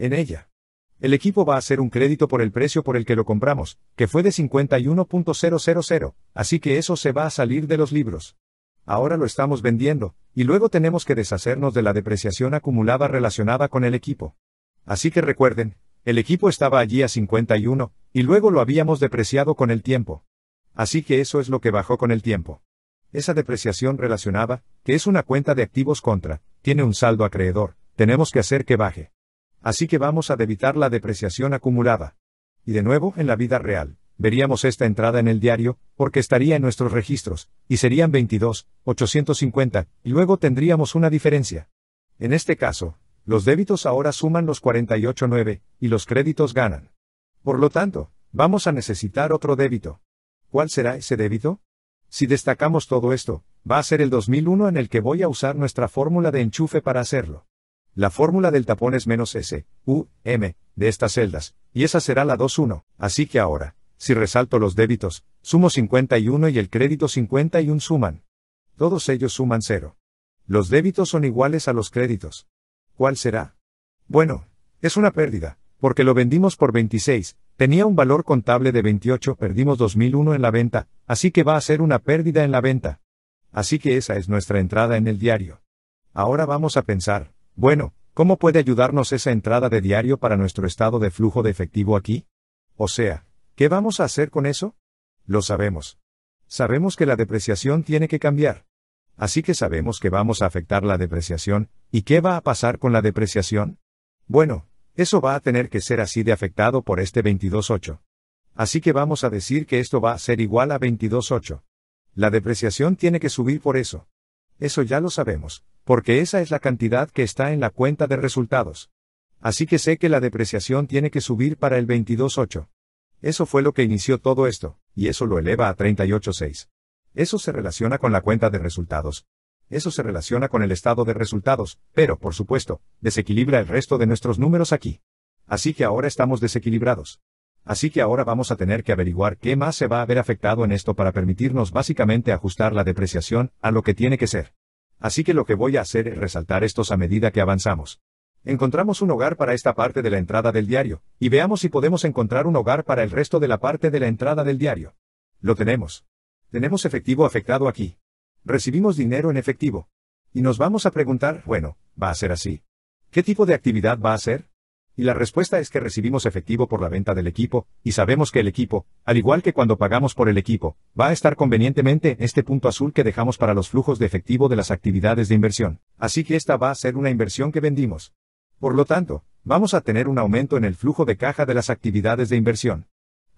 en ella. El equipo va a hacer un crédito por el precio por el que lo compramos, que fue de 51.000, así que eso se va a salir de los libros. Ahora lo estamos vendiendo, y luego tenemos que deshacernos de la depreciación acumulada relacionada con el equipo. Así que recuerden, el equipo estaba allí a 51, y luego lo habíamos depreciado con el tiempo. Así que eso es lo que bajó con el tiempo. Esa depreciación relacionada, que es una cuenta de activos contra, tiene un saldo acreedor, tenemos que hacer que baje. Así que vamos a debitar la depreciación acumulada. Y de nuevo, en la vida real, veríamos esta entrada en el diario, porque estaría en nuestros registros, y serían 22, y luego tendríamos una diferencia. En este caso, los débitos ahora suman los 48.9, y los créditos ganan. Por lo tanto, vamos a necesitar otro débito. ¿Cuál será ese débito? Si destacamos todo esto, va a ser el 2001 en el que voy a usar nuestra fórmula de enchufe para hacerlo. La fórmula del tapón es menos S, U, M, de estas celdas, y esa será la 2-1. Así que ahora, si resalto los débitos, sumo 51 y el crédito 51 suman. Todos ellos suman 0. Los débitos son iguales a los créditos. ¿Cuál será? Bueno, es una pérdida, porque lo vendimos por 26, tenía un valor contable de 28, perdimos 2001 en la venta, así que va a ser una pérdida en la venta. Así que esa es nuestra entrada en el diario. Ahora vamos a pensar, bueno, ¿cómo puede ayudarnos esa entrada de diario para nuestro estado de flujo de efectivo aquí? O sea, ¿qué vamos a hacer con eso? Lo sabemos. Sabemos que la depreciación tiene que cambiar. Así que sabemos que vamos a afectar la depreciación, ¿y qué va a pasar con la depreciación? Bueno, eso va a tener que ser así de afectado por este 22.8. Así que vamos a decir que esto va a ser igual a 22.8. La depreciación tiene que subir por eso eso ya lo sabemos, porque esa es la cantidad que está en la cuenta de resultados. Así que sé que la depreciación tiene que subir para el 22.8. Eso fue lo que inició todo esto, y eso lo eleva a 38.6. Eso se relaciona con la cuenta de resultados. Eso se relaciona con el estado de resultados, pero, por supuesto, desequilibra el resto de nuestros números aquí. Así que ahora estamos desequilibrados. Así que ahora vamos a tener que averiguar qué más se va a haber afectado en esto para permitirnos básicamente ajustar la depreciación a lo que tiene que ser. Así que lo que voy a hacer es resaltar estos a medida que avanzamos. Encontramos un hogar para esta parte de la entrada del diario, y veamos si podemos encontrar un hogar para el resto de la parte de la entrada del diario. Lo tenemos. Tenemos efectivo afectado aquí. Recibimos dinero en efectivo. Y nos vamos a preguntar, bueno, ¿va a ser así? ¿Qué tipo de actividad va a ser? y la respuesta es que recibimos efectivo por la venta del equipo, y sabemos que el equipo, al igual que cuando pagamos por el equipo, va a estar convenientemente en este punto azul que dejamos para los flujos de efectivo de las actividades de inversión. Así que esta va a ser una inversión que vendimos. Por lo tanto, vamos a tener un aumento en el flujo de caja de las actividades de inversión.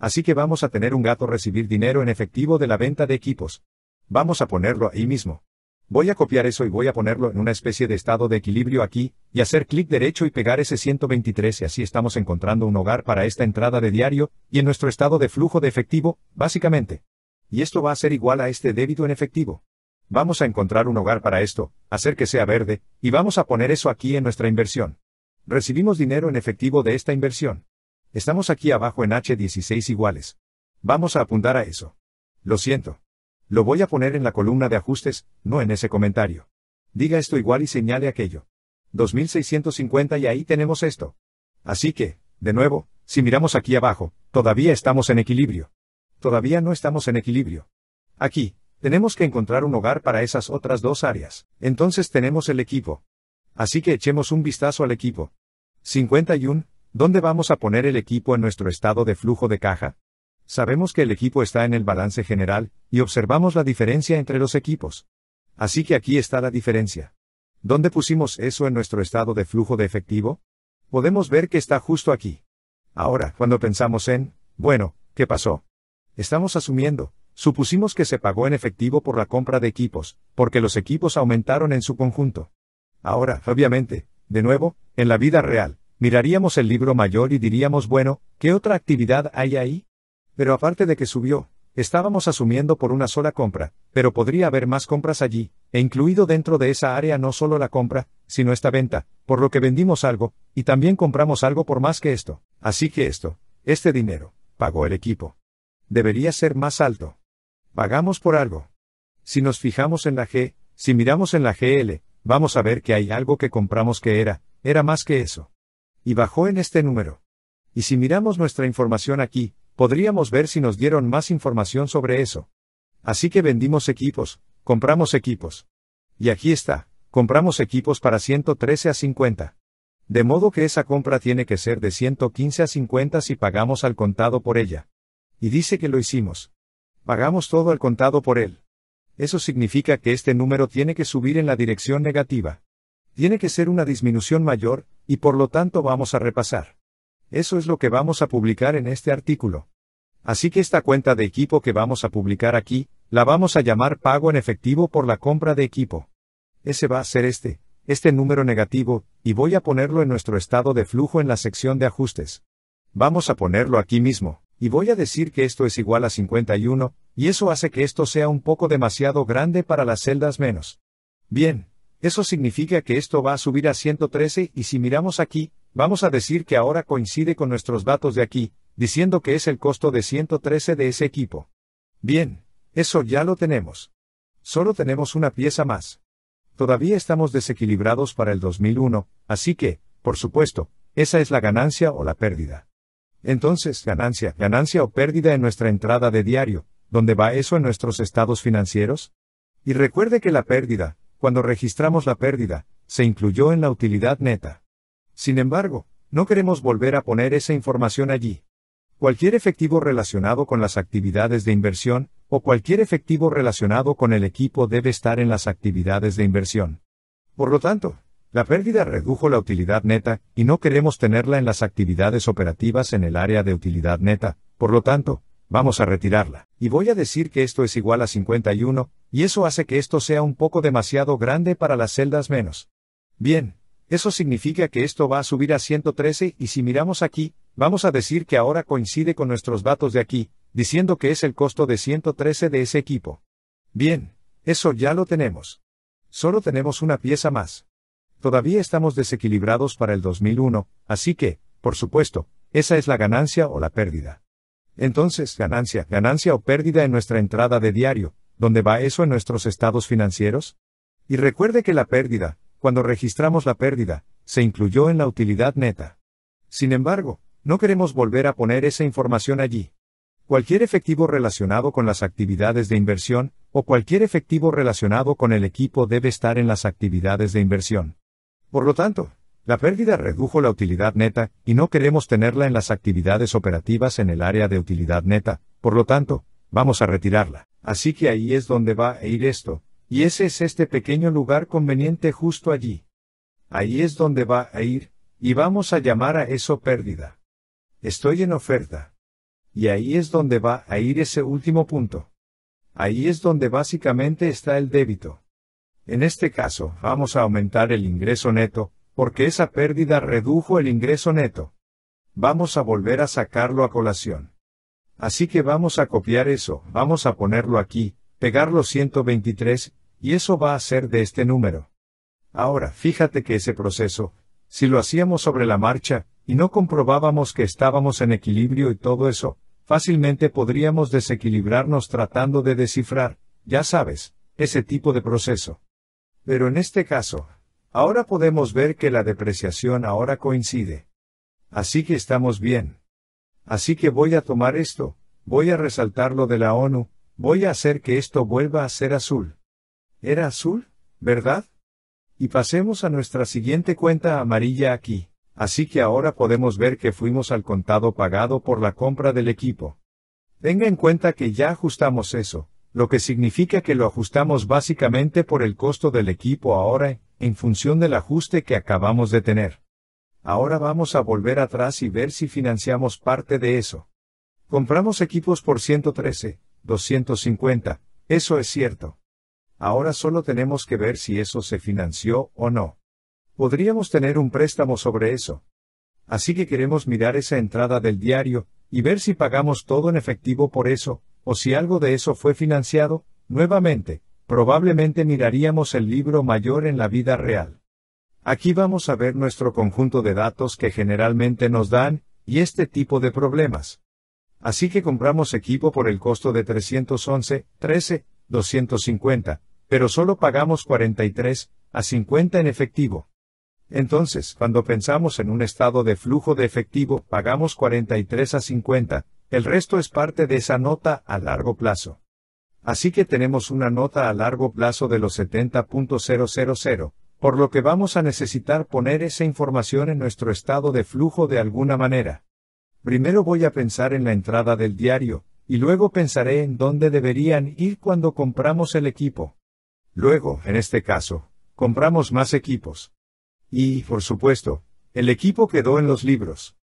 Así que vamos a tener un gato recibir dinero en efectivo de la venta de equipos. Vamos a ponerlo ahí mismo. Voy a copiar eso y voy a ponerlo en una especie de estado de equilibrio aquí, y hacer clic derecho y pegar ese 123 y así estamos encontrando un hogar para esta entrada de diario, y en nuestro estado de flujo de efectivo, básicamente. Y esto va a ser igual a este débito en efectivo. Vamos a encontrar un hogar para esto, hacer que sea verde, y vamos a poner eso aquí en nuestra inversión. Recibimos dinero en efectivo de esta inversión. Estamos aquí abajo en H16 iguales. Vamos a apuntar a eso. Lo siento. Lo voy a poner en la columna de ajustes, no en ese comentario. Diga esto igual y señale aquello. 2650 y ahí tenemos esto. Así que, de nuevo, si miramos aquí abajo, todavía estamos en equilibrio. Todavía no estamos en equilibrio. Aquí, tenemos que encontrar un hogar para esas otras dos áreas. Entonces tenemos el equipo. Así que echemos un vistazo al equipo. 51. ¿Dónde vamos a poner el equipo en nuestro estado de flujo de caja? Sabemos que el equipo está en el balance general, y observamos la diferencia entre los equipos. Así que aquí está la diferencia. ¿Dónde pusimos eso en nuestro estado de flujo de efectivo? Podemos ver que está justo aquí. Ahora, cuando pensamos en, bueno, ¿qué pasó? Estamos asumiendo, supusimos que se pagó en efectivo por la compra de equipos, porque los equipos aumentaron en su conjunto. Ahora, obviamente, de nuevo, en la vida real, miraríamos el libro mayor y diríamos, bueno, ¿qué otra actividad hay ahí? Pero aparte de que subió, estábamos asumiendo por una sola compra, pero podría haber más compras allí, e incluido dentro de esa área no solo la compra, sino esta venta, por lo que vendimos algo, y también compramos algo por más que esto. Así que esto, este dinero, pagó el equipo. Debería ser más alto. Pagamos por algo. Si nos fijamos en la G, si miramos en la GL, vamos a ver que hay algo que compramos que era, era más que eso. Y bajó en este número. Y si miramos nuestra información aquí, Podríamos ver si nos dieron más información sobre eso. Así que vendimos equipos, compramos equipos. Y aquí está, compramos equipos para 113 a 50. De modo que esa compra tiene que ser de 115 a 50 si pagamos al contado por ella. Y dice que lo hicimos. Pagamos todo al contado por él. Eso significa que este número tiene que subir en la dirección negativa. Tiene que ser una disminución mayor, y por lo tanto vamos a repasar. Eso es lo que vamos a publicar en este artículo. Así que esta cuenta de equipo que vamos a publicar aquí, la vamos a llamar pago en efectivo por la compra de equipo. Ese va a ser este, este número negativo, y voy a ponerlo en nuestro estado de flujo en la sección de ajustes. Vamos a ponerlo aquí mismo, y voy a decir que esto es igual a 51, y eso hace que esto sea un poco demasiado grande para las celdas menos. Bien, eso significa que esto va a subir a 113 y si miramos aquí, Vamos a decir que ahora coincide con nuestros datos de aquí, diciendo que es el costo de 113 de ese equipo. Bien, eso ya lo tenemos. Solo tenemos una pieza más. Todavía estamos desequilibrados para el 2001, así que, por supuesto, esa es la ganancia o la pérdida. Entonces, ganancia, ganancia o pérdida en nuestra entrada de diario, ¿dónde va eso en nuestros estados financieros? Y recuerde que la pérdida, cuando registramos la pérdida, se incluyó en la utilidad neta. Sin embargo, no queremos volver a poner esa información allí. Cualquier efectivo relacionado con las actividades de inversión, o cualquier efectivo relacionado con el equipo debe estar en las actividades de inversión. Por lo tanto, la pérdida redujo la utilidad neta, y no queremos tenerla en las actividades operativas en el área de utilidad neta, por lo tanto, vamos a retirarla. Y voy a decir que esto es igual a 51, y eso hace que esto sea un poco demasiado grande para las celdas menos. Bien, eso significa que esto va a subir a 113 y si miramos aquí, vamos a decir que ahora coincide con nuestros datos de aquí, diciendo que es el costo de 113 de ese equipo. Bien, eso ya lo tenemos. Solo tenemos una pieza más. Todavía estamos desequilibrados para el 2001, así que, por supuesto, esa es la ganancia o la pérdida. Entonces, ganancia, ganancia o pérdida en nuestra entrada de diario, ¿dónde va eso en nuestros estados financieros? Y recuerde que la pérdida, cuando registramos la pérdida, se incluyó en la utilidad neta. Sin embargo, no queremos volver a poner esa información allí. Cualquier efectivo relacionado con las actividades de inversión, o cualquier efectivo relacionado con el equipo debe estar en las actividades de inversión. Por lo tanto, la pérdida redujo la utilidad neta, y no queremos tenerla en las actividades operativas en el área de utilidad neta, por lo tanto, vamos a retirarla. Así que ahí es donde va a ir esto, y ese es este pequeño lugar conveniente justo allí. Ahí es donde va a ir, y vamos a llamar a eso pérdida. Estoy en oferta. Y ahí es donde va a ir ese último punto. Ahí es donde básicamente está el débito. En este caso, vamos a aumentar el ingreso neto, porque esa pérdida redujo el ingreso neto. Vamos a volver a sacarlo a colación. Así que vamos a copiar eso, vamos a ponerlo aquí, pegarlo 123, y eso va a ser de este número. Ahora, fíjate que ese proceso, si lo hacíamos sobre la marcha, y no comprobábamos que estábamos en equilibrio y todo eso, fácilmente podríamos desequilibrarnos tratando de descifrar, ya sabes, ese tipo de proceso. Pero en este caso, ahora podemos ver que la depreciación ahora coincide. Así que estamos bien. Así que voy a tomar esto, voy a resaltar lo de la ONU, voy a hacer que esto vuelva a ser azul. Era azul, ¿verdad? Y pasemos a nuestra siguiente cuenta amarilla aquí. Así que ahora podemos ver que fuimos al contado pagado por la compra del equipo. Tenga en cuenta que ya ajustamos eso, lo que significa que lo ajustamos básicamente por el costo del equipo ahora, en función del ajuste que acabamos de tener. Ahora vamos a volver atrás y ver si financiamos parte de eso. Compramos equipos por 113, 250, eso es cierto. Ahora solo tenemos que ver si eso se financió o no. Podríamos tener un préstamo sobre eso. Así que queremos mirar esa entrada del diario, y ver si pagamos todo en efectivo por eso, o si algo de eso fue financiado, nuevamente, probablemente miraríamos el libro mayor en la vida real. Aquí vamos a ver nuestro conjunto de datos que generalmente nos dan, y este tipo de problemas. Así que compramos equipo por el costo de 311, 13, 250, pero solo pagamos 43 a 50 en efectivo. Entonces, cuando pensamos en un estado de flujo de efectivo, pagamos 43 a 50, el resto es parte de esa nota a largo plazo. Así que tenemos una nota a largo plazo de los 70.000, por lo que vamos a necesitar poner esa información en nuestro estado de flujo de alguna manera. Primero voy a pensar en la entrada del diario, y luego pensaré en dónde deberían ir cuando compramos el equipo. Luego, en este caso, compramos más equipos. Y, por supuesto, el equipo quedó en los libros.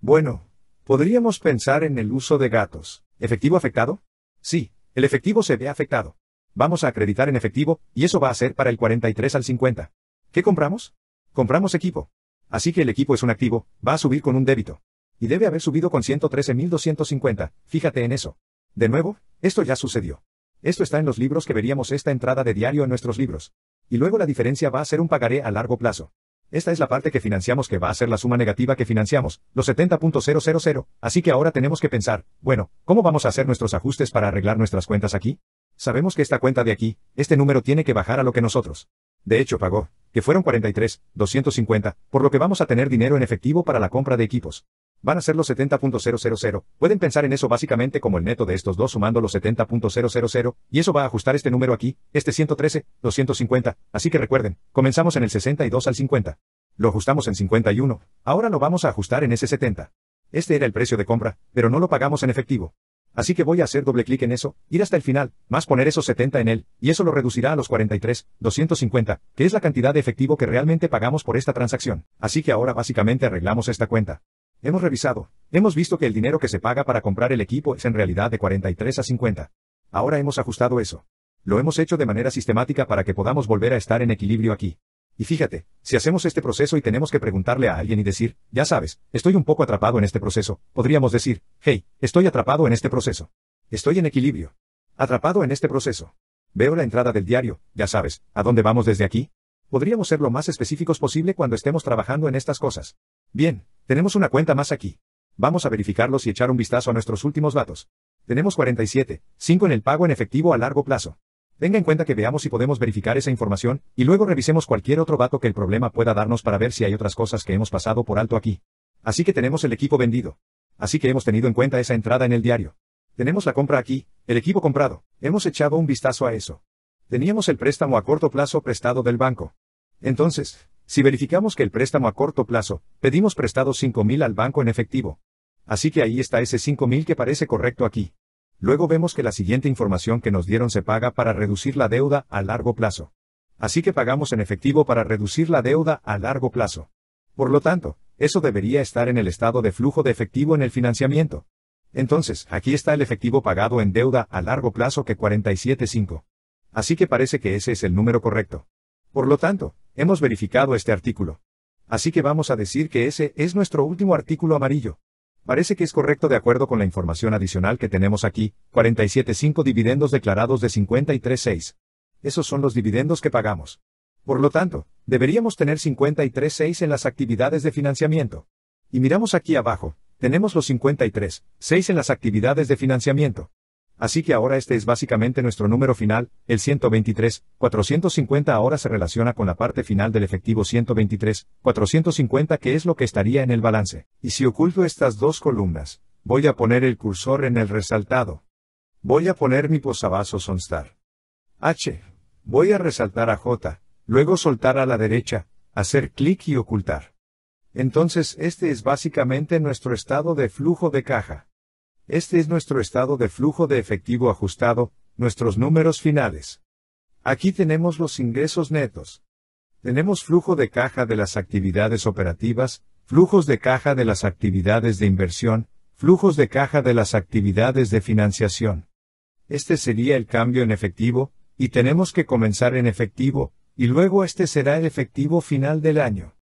Bueno, podríamos pensar en el uso de gatos. ¿Efectivo afectado? Sí, el efectivo se ve afectado. Vamos a acreditar en efectivo, y eso va a ser para el 43 al 50. ¿Qué compramos? Compramos equipo. Así que el equipo es un activo, va a subir con un débito. Y debe haber subido con 113.250, fíjate en eso. De nuevo, esto ya sucedió. Esto está en los libros que veríamos esta entrada de diario en nuestros libros. Y luego la diferencia va a ser un pagaré a largo plazo. Esta es la parte que financiamos que va a ser la suma negativa que financiamos, los 70.000, así que ahora tenemos que pensar, bueno, ¿cómo vamos a hacer nuestros ajustes para arreglar nuestras cuentas aquí? Sabemos que esta cuenta de aquí, este número tiene que bajar a lo que nosotros. De hecho pagó, que fueron 43, 250, por lo que vamos a tener dinero en efectivo para la compra de equipos van a ser los 70.000, pueden pensar en eso básicamente como el neto de estos dos sumando los 70.000, y eso va a ajustar este número aquí, este 113, 250, así que recuerden, comenzamos en el 62 al 50. Lo ajustamos en 51, ahora lo vamos a ajustar en ese 70. Este era el precio de compra, pero no lo pagamos en efectivo. Así que voy a hacer doble clic en eso, ir hasta el final, más poner esos 70 en él, y eso lo reducirá a los 43, 250, que es la cantidad de efectivo que realmente pagamos por esta transacción. Así que ahora básicamente arreglamos esta cuenta. Hemos revisado. Hemos visto que el dinero que se paga para comprar el equipo es en realidad de 43 a 50. Ahora hemos ajustado eso. Lo hemos hecho de manera sistemática para que podamos volver a estar en equilibrio aquí. Y fíjate, si hacemos este proceso y tenemos que preguntarle a alguien y decir, ya sabes, estoy un poco atrapado en este proceso, podríamos decir, hey, estoy atrapado en este proceso. Estoy en equilibrio. Atrapado en este proceso. Veo la entrada del diario, ya sabes, ¿a dónde vamos desde aquí? Podríamos ser lo más específicos posible cuando estemos trabajando en estas cosas. Bien, tenemos una cuenta más aquí. Vamos a verificarlos y echar un vistazo a nuestros últimos datos. Tenemos 47, 5 en el pago en efectivo a largo plazo. Tenga en cuenta que veamos si podemos verificar esa información, y luego revisemos cualquier otro dato que el problema pueda darnos para ver si hay otras cosas que hemos pasado por alto aquí. Así que tenemos el equipo vendido. Así que hemos tenido en cuenta esa entrada en el diario. Tenemos la compra aquí, el equipo comprado. Hemos echado un vistazo a eso. Teníamos el préstamo a corto plazo prestado del banco. Entonces, si verificamos que el préstamo a corto plazo, pedimos prestado 5.000 al banco en efectivo. Así que ahí está ese 5.000 que parece correcto aquí. Luego vemos que la siguiente información que nos dieron se paga para reducir la deuda a largo plazo. Así que pagamos en efectivo para reducir la deuda a largo plazo. Por lo tanto, eso debería estar en el estado de flujo de efectivo en el financiamiento. Entonces, aquí está el efectivo pagado en deuda a largo plazo que 47.5. Así que parece que ese es el número correcto. Por lo tanto, Hemos verificado este artículo. Así que vamos a decir que ese es nuestro último artículo amarillo. Parece que es correcto de acuerdo con la información adicional que tenemos aquí, 47.5 dividendos declarados de 53.6. Esos son los dividendos que pagamos. Por lo tanto, deberíamos tener 53.6 en las actividades de financiamiento. Y miramos aquí abajo, tenemos los 53.6 en las actividades de financiamiento. Así que ahora este es básicamente nuestro número final, el 123, 450 ahora se relaciona con la parte final del efectivo 123, 450 que es lo que estaría en el balance. Y si oculto estas dos columnas, voy a poner el cursor en el resaltado. Voy a poner mi posavasos sonstar H. Voy a resaltar a J, luego soltar a la derecha, hacer clic y ocultar. Entonces este es básicamente nuestro estado de flujo de caja. Este es nuestro estado de flujo de efectivo ajustado, nuestros números finales. Aquí tenemos los ingresos netos. Tenemos flujo de caja de las actividades operativas, flujos de caja de las actividades de inversión, flujos de caja de las actividades de financiación. Este sería el cambio en efectivo, y tenemos que comenzar en efectivo, y luego este será el efectivo final del año.